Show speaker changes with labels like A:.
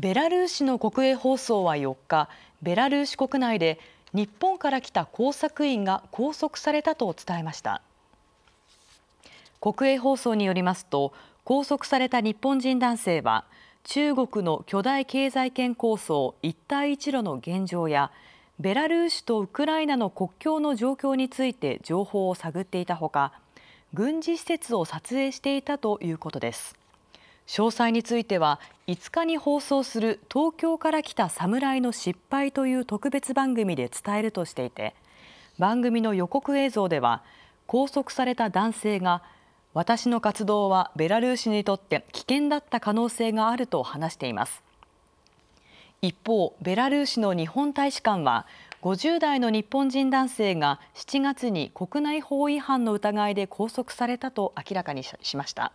A: ベラルーシの国営放送は4日、ベラルーシ国内で日本から来た工作員が拘束されたと伝えました。国営放送によりますと、拘束された日本人男性は、中国の巨大経済圏構想一帯一路の現状やベラルーシとウクライナの国境の状況について情報を探っていたほか軍事施設を撮影していたということです詳細については5日に放送する東京から来た侍の失敗という特別番組で伝えるとしていて番組の予告映像では拘束された男性が私の活動はベラルーシにとって危険だった可能性があると話しています一方ベラルーシの日本大使館は50代の日本人男性が7月に国内法違反の疑いで拘束されたと明らかにしました。